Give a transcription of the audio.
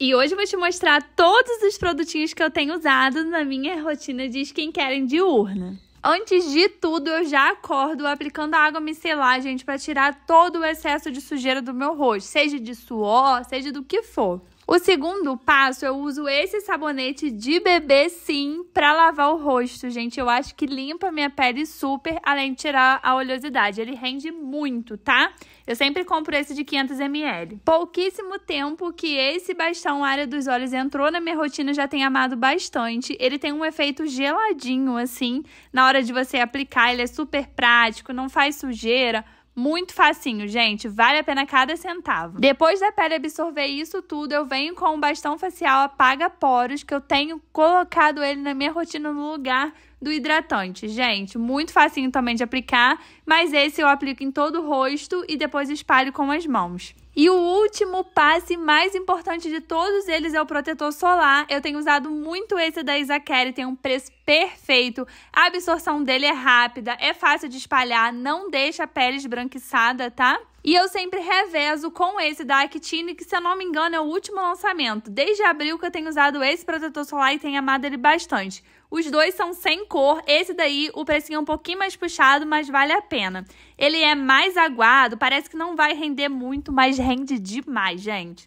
E hoje eu vou te mostrar todos os produtinhos que eu tenho usado na minha rotina de skincare diurna. Antes de tudo, eu já acordo aplicando água micelar, gente, para tirar todo o excesso de sujeira do meu rosto, seja de suor, seja do que for. O segundo passo, eu uso esse sabonete de bebê sim para lavar o rosto, gente. Eu acho que limpa minha pele super, além de tirar a oleosidade. Ele rende muito, tá? Eu sempre compro esse de 500 ml. Pouquíssimo tempo que esse bastão área dos olhos entrou na minha rotina, já tem amado bastante. Ele tem um efeito geladinho assim, na hora de você aplicar, ele é super prático, não faz sujeira. Muito facinho, gente. Vale a pena cada centavo. Depois da pele absorver isso tudo, eu venho com um bastão facial apaga poros que eu tenho colocado ele na minha rotina no lugar do hidratante. Gente, muito facinho também de aplicar, mas esse eu aplico em todo o rosto e depois espalho com as mãos. E o último passe mais importante de todos eles é o protetor solar. Eu tenho usado muito esse da Isaquere, tem um preço perfeito. A absorção dele é rápida, é fácil de espalhar, não deixa a pele esbranquiçada, tá? E eu sempre revezo com esse da Actine, que se eu não me engano é o último lançamento. Desde abril que eu tenho usado esse protetor solar e tenho amado ele bastante. Os dois são sem cor, esse daí o precinho é um pouquinho mais puxado, mas vale a pena. Ele é mais aguado, parece que não vai render muito, mas rende demais, gente.